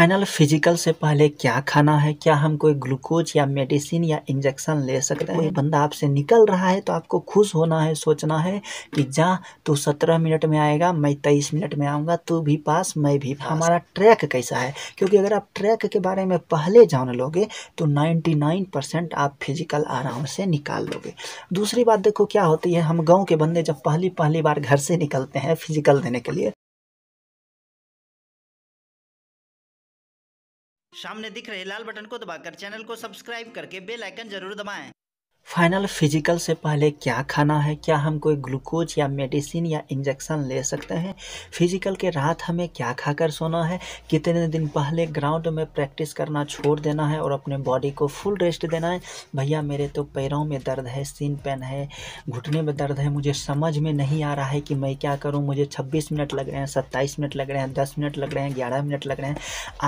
final physical से पहले क्या खाना है क्या हम कोई ग्लूकोज या मेडिसिन या इंजेक्शन ले सकते हैं बंदा आपसे निकल रहा है तो आपको खुश होना है सोचना है कि जा तू सत्रह मिनट में आएगा मैं तेईस मिनट में आऊँगा तू भी पास मैं भी पास हमारा ट्रैक कैसा है क्योंकि अगर आप ट्रैक के बारे में पहले जान लोगे तो नाइन्टी नाइन परसेंट आप फिजिकल आराम से निकाल लोगे दूसरी बात देखो क्या होती है हम गाँव के बंदे जब पहली पहली बार घर से निकलते हैं फिजिकल देने के लिए सामने दिख रहे लाल बटन को दबाकर चैनल को सब्सक्राइब करके बेल आइकन जरूर दबाएं फाइनल फिजिकल से पहले क्या खाना है क्या हम कोई ग्लूकोज या मेडिसिन या इंजेक्शन ले सकते हैं फिजिकल के रात हमें क्या खाकर सोना है कितने दिन पहले ग्राउंड में प्रैक्टिस करना छोड़ देना है और अपने बॉडी को फुल रेस्ट देना है भैया मेरे तो पैरों में दर्द है सीन पेन है घुटने में दर्द है मुझे समझ में नहीं आ रहा है कि मैं क्या करूँ मुझे छब्बीस मिनट लग रहे हैं सत्ताईस मिनट लग रहे हैं दस मिनट लग रहे हैं ग्यारह मिनट लग रहे हैं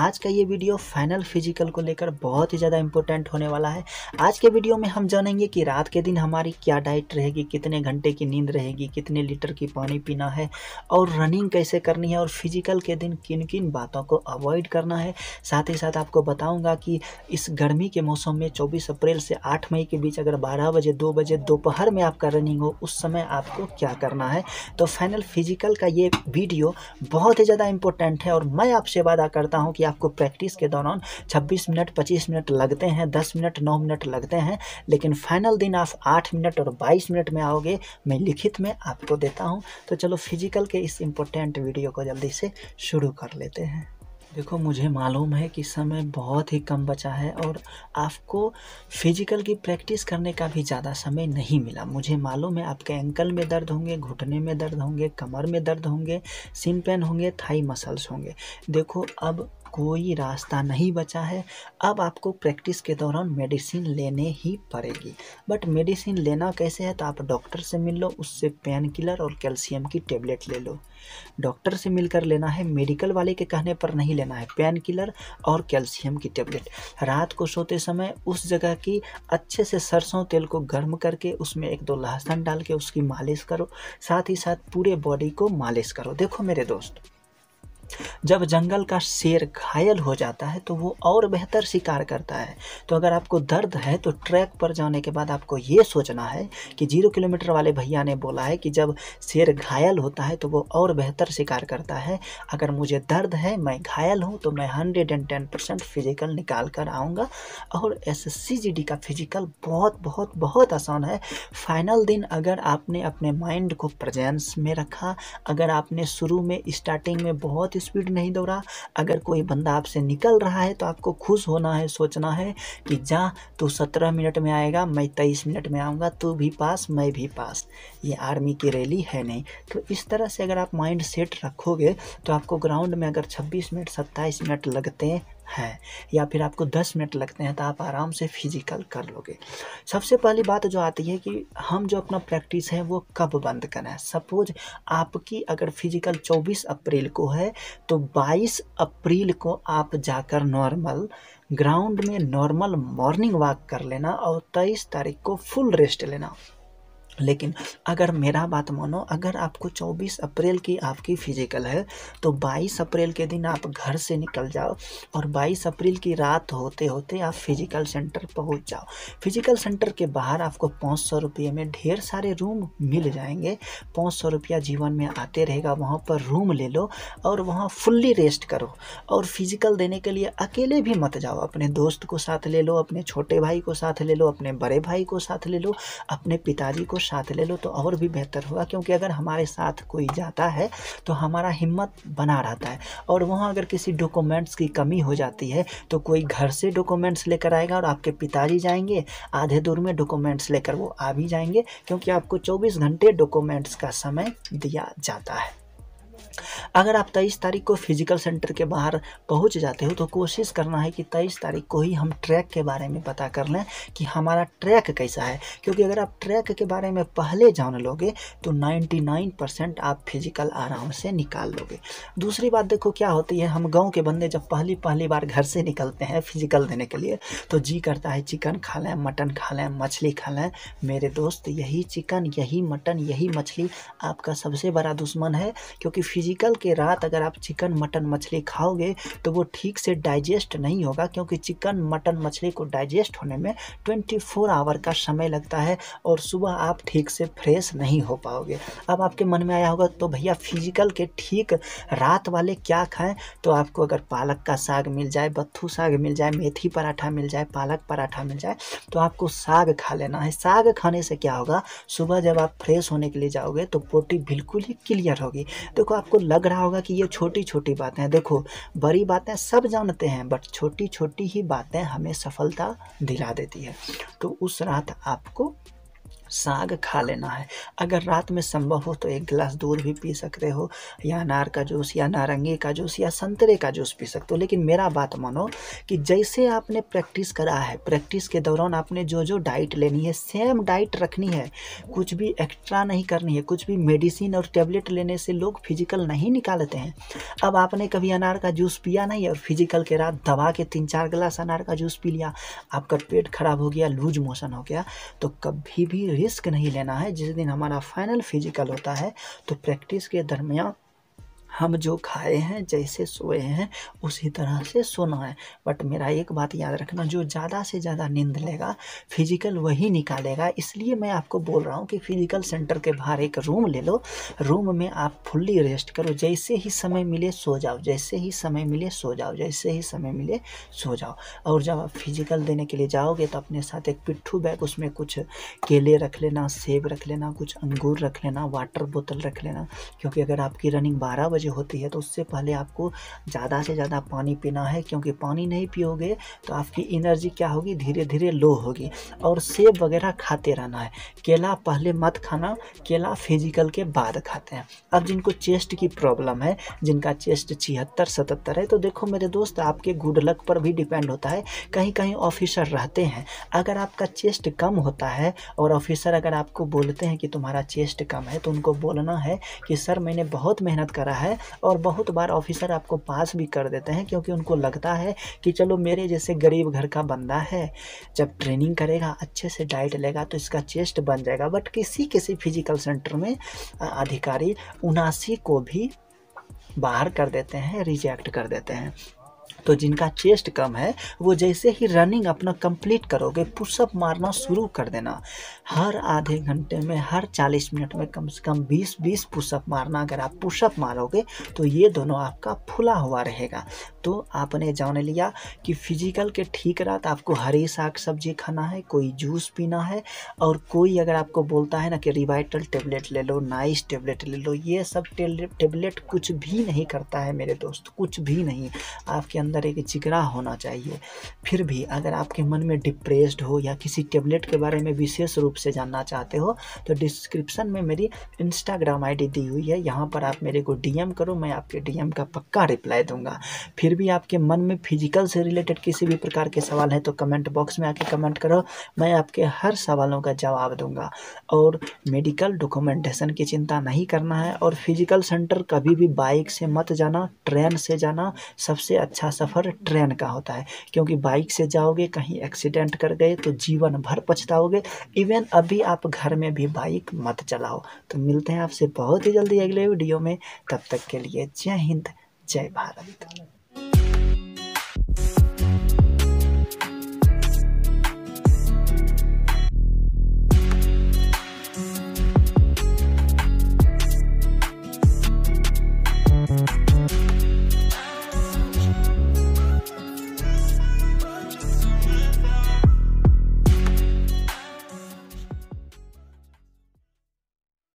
आज का ये वीडियो फाइनल फिजिकल को लेकर बहुत ही ज़्यादा इंपॉर्टेंट होने वाला है आज के वीडियो में हम जानेंगे जानेंगे कि रात के दिन हमारी क्या डाइट रहेगी कितने घंटे की नींद रहेगी कितने लीटर की पानी पीना है और रनिंग कैसे करनी है और फिजिकल के दिन किन किन बातों को अवॉइड करना है साथ ही साथ आपको बताऊंगा कि इस गर्मी के मौसम में 24 अप्रैल से 8 मई के बीच अगर 12 बजे 2 बजे दोपहर में आपका रनिंग हो उस समय आपको क्या करना है तो फाइनल फिजिकल का ये वीडियो बहुत ही ज़्यादा इंपॉर्टेंट है और मैं आपसे वादा करता हूँ कि आपको प्रैक्टिस के दौरान छब्बीस मिनट पच्चीस मिनट लगते हैं दस मिनट नौ मिनट लगते हैं लेकिन फाइनल दिन आप आठ मिनट और बाईस मिनट में आओगे मैं लिखित में आपको देता हूँ तो चलो फिजिकल के इस इम्पोर्टेंट वीडियो को जल्दी से शुरू कर लेते हैं देखो मुझे मालूम है कि समय बहुत ही कम बचा है और आपको फिजिकल की प्रैक्टिस करने का भी ज़्यादा समय नहीं मिला मुझे मालूम है आपके एंकल में दर्द होंगे घुटने में दर्द होंगे कमर में दर्द होंगे सिन पेन होंगे थाई मसल्स होंगे देखो अब कोई रास्ता नहीं बचा है अब आपको प्रैक्टिस के दौरान मेडिसिन लेने ही पड़ेगी बट मेडिसिन लेना कैसे है तो आप डॉक्टर से मिल लो उससे पेन किलर और कैल्शियम की टेबलेट ले लो डॉक्टर से मिलकर लेना है मेडिकल वाले के कहने पर नहीं लेना है पेन किलर और कैल्शियम की टेबलेट रात को सोते समय उस जगह की अच्छे से सरसों तेल को गर्म करके उसमें एक दो लहसुन डाल के उसकी मालिश करो साथ ही साथ पूरे बॉडी को मालिश करो देखो मेरे दोस्त जब जंगल का शेर घायल हो जाता है तो वो और बेहतर शिकार करता है तो अगर आपको दर्द है तो ट्रैक पर जाने के बाद आपको ये सोचना है कि जीरो किलोमीटर वाले भैया ने बोला है कि जब शेर घायल होता है तो वो और बेहतर शिकार करता है अगर मुझे दर्द है मैं घायल हूँ तो मैं hundred and ten percent physical निकाल कर आऊँगा और एस एस का फिजिकल बहुत बहुत बहुत आसान है फाइनल दिन अगर आपने अपने माइंड को प्रजेंस में रखा अगर आपने शुरू में स्टार्टिंग में बहुत ही स्पीड नहीं दौड़ा अगर कोई बंदा आपसे निकल रहा है तो आपको खुश होना है सोचना है कि जा तू सत्रह मिनट में आएगा मैं तेईस मिनट में आऊँगा तू भी पास मैं भी पास ये आर्मी की रैली है नहीं तो इस तरह से अगर आप माइंड सेट रखोगे तो आपको ग्राउंड में अगर छब्बीस मिनट सत्ताईस मिनट लगते हैं है या फिर आपको दस मिनट लगते हैं तो आप आराम से फिजिकल कर लोगे सबसे पहली बात जो आती है कि हम जो अपना प्रैक्टिस है वो कब बंद करें सपोज आपकी अगर फिजिकल 24 अप्रैल को है तो 22 अप्रैल को आप जाकर नॉर्मल ग्राउंड में नॉर्मल मॉर्निंग वॉक कर लेना और तेईस तारीख को फुल रेस्ट लेना लेकिन अगर मेरा बात मानो अगर आपको 24 अप्रैल की आपकी फ़िज़िकल है तो 22 अप्रैल के दिन आप घर से निकल जाओ और 22 अप्रैल की रात होते होते आप फिज़िकल सेंटर पहुंच जाओ फिज़िकल सेंटर के बाहर आपको पाँच सौ रुपये में ढेर सारे रूम मिल जाएंगे पाँच सौ रुपया जीवन में आते रहेगा वहाँ पर रूम ले लो और वहाँ फुल्ली रेस्ट करो और फिज़िकल देने के लिए अकेले भी मत जाओ अपने दोस्त को साथ ले लो अपने छोटे भाई को साथ ले लो अपने बड़े भाई को साथ ले लो अपने पिताजी को साथ ले लो तो और भी बेहतर होगा क्योंकि अगर हमारे साथ कोई जाता है तो हमारा हिम्मत बना रहता है और वहाँ अगर किसी डॉक्यूमेंट्स की कमी हो जाती है तो कोई घर से डॉक्यूमेंट्स लेकर आएगा और आपके पिताजी जाएंगे आधे दूर में डॉक्यूमेंट्स लेकर वो आ भी जाएंगे क्योंकि आपको चौबीस घंटे डॉक्यूमेंट्स का समय दिया जाता है अगर आप तेईस तारीख को फिजिकल सेंटर के बाहर पहुंच जाते हो तो कोशिश करना है कि तेईस तारीख को ही हम ट्रैक के बारे में पता कर लें कि हमारा ट्रैक कैसा है क्योंकि अगर आप ट्रैक के बारे में पहले जान लोगे तो 99 परसेंट आप फिजिकल आराम से निकाल लोगे दूसरी बात देखो क्या होती है हम गाँव के बंदे जब पहली पहली बार घर से निकलते हैं फिजिकल देने के लिए तो जी करता है चिकन खा लें मटन खा लें मछली खा लें मेरे दोस्त यही चिकन यही मटन यही मछली आपका सबसे बड़ा दुश्मन है क्योंकि फिजिकल के रात अगर आप चिकन मटन मछली खाओगे तो वो ठीक से डाइजेस्ट नहीं होगा क्योंकि चिकन मटन मछली को डाइजेस्ट होने में 24 आवर का समय लगता है और सुबह आप ठीक से फ्रेश नहीं हो पाओगे अब आपके मन में आया होगा तो भैया फिजिकल के ठीक रात वाले क्या खाएं तो आपको अगर पालक का साग मिल जाए बत्थू साग मिल जाए मेथी पराठा मिल जाए पालक पराठा मिल जाए तो आपको साग खा लेना है साग खाने से क्या होगा सुबह जब आप फ्रेश होने के लिए जाओगे तो पोटी बिल्कुल ही क्लियर होगी देखो आप आपको लग रहा होगा कि ये छोटी छोटी बातें देखो बड़ी बातें सब जानते हैं बट छोटी छोटी ही बातें हमें सफलता दिला देती है तो उस रात आपको साग खा लेना है अगर रात में संभव हो तो एक गिलास दूध भी पी सकते हो या अनार का जूस या नारंगी का जूस या संतरे का जूस पी सकते हो लेकिन मेरा बात मानो कि जैसे आपने प्रैक्टिस करा है प्रैक्टिस के दौरान आपने जो जो डाइट लेनी है सेम डाइट रखनी है कुछ भी एक्स्ट्रा नहीं करनी है कुछ भी मेडिसिन और टेबलेट लेने से लोग फिजिकल नहीं निकालते हैं अब आपने कभी अनार का जूस पिया नहीं और फिजिकल के रात दवा के तीन चार गिलास अनार का जूस पी लिया आपका पेट खराब हो गया लूज मोशन हो गया तो कभी भी रिस्क नहीं लेना है जिस दिन हमारा फाइनल फिजिकल होता है तो प्रैक्टिस के दरमियान हम जो खाए हैं जैसे सोए हैं उसी तरह से सोना है बट मेरा एक बात याद रखना जो ज़्यादा से ज़्यादा नींद लेगा फिजिकल वही निकालेगा इसलिए मैं आपको बोल रहा हूँ कि फिजिकल सेंटर के बाहर एक रूम ले लो रूम में आप फुल्ली रेस्ट करो जैसे ही समय मिले सो जाओ जैसे ही समय मिले सो जाओ जैसे ही समय मिले सो जाओ और जब आप फिजिकल देने के लिए जाओगे तो अपने साथ एक पिट्ठू बैग उसमें कुछ केले रख लेना सेब रख लेना कुछ अंगूर रख लेना वाटर बोतल रख लेना क्योंकि अगर आपकी रनिंग बारह बजे बजे होती है तो उससे पहले आपको ज़्यादा से ज़्यादा पानी पीना है क्योंकि पानी नहीं पियोगे तो आपकी एनर्जी क्या होगी धीरे धीरे लो होगी और सेब वगैरह खाते रहना है केला पहले मत खाना केला फिजिकल के बाद खाते हैं अब जिनको चेस्ट की प्रॉब्लम है जिनका चेस्ट छिहत्तर सतहत्तर है तो देखो मेरे दोस्त आपके गुड लक पर भी डिपेंड होता है कहीं कहीं ऑफिसर रहते हैं अगर आपका चेस्ट कम होता है और ऑफिसर अगर आपको बोलते हैं कि तुम्हारा चेस्ट कम है तो उनको बोलना है कि सर मैंने बहुत मेहनत करा है है और बहुत बार ऑफिसर आपको पास भी कर देते हैं क्योंकि उनको लगता है कि चलो मेरे जैसे गरीब घर का बंदा है जब ट्रेनिंग करेगा अच्छे से डाइट लेगा तो इसका चेस्ट बन जाएगा बट किसी किसी फिजिकल सेंटर में अधिकारी उनासी को भी बाहर कर देते हैं रिजेक्ट कर देते हैं तो जिनका चेस्ट कम है वो जैसे ही रनिंग अपना कंप्लीट करोगे पुशअप मारना शुरू कर देना हर आधे घंटे में हर 40 मिनट में कम से कम 20-20 पुशअप मारना अगर आप पुशअप मारोगे तो ये दोनों आपका फुला हुआ रहेगा तो आपने जान लिया कि फिजिकल के ठीक रात आपको हरी साग सब्जी खाना है कोई जूस पीना है और कोई अगर आपको बोलता है ना कि रिवाइटल टेबलेट ले लो नाइस टेबलेट ले लो ये सब टेबलेट कुछ भी नहीं करता है मेरे दोस्त कुछ भी नहीं आपके अंदर अंदर एक जिगरा होना चाहिए फिर भी अगर आपके मन में डिप्रेस्ड हो या किसी टेबलेट के बारे में विशेष रूप से जानना चाहते हो तो डिस्क्रिप्शन में मेरी इंस्टाग्राम आईडी दी हुई है यहाँ पर आप मेरे को डीएम करो मैं आपके डीएम का पक्का रिप्लाई दूंगा फिर भी आपके मन में फिजिकल से रिलेटेड किसी भी प्रकार के सवाल है तो कमेंट बॉक्स में आके कमेंट करो मैं आपके हर सवालों का जवाब दूंगा और मेडिकल डॉक्यूमेंटेशन की चिंता नहीं करना है और फिजिकल सेंटर कभी भी बाइक से मत जाना ट्रेन से जाना सबसे अच्छा सब सफ़र ट्रेन का होता है क्योंकि बाइक से जाओगे कहीं एक्सीडेंट कर गए तो जीवन भर पछताओगे इवन अभी आप घर में भी बाइक मत चलाओ तो मिलते हैं आपसे बहुत ही जल्दी अगले वीडियो में तब तक के लिए जय हिंद जय भारत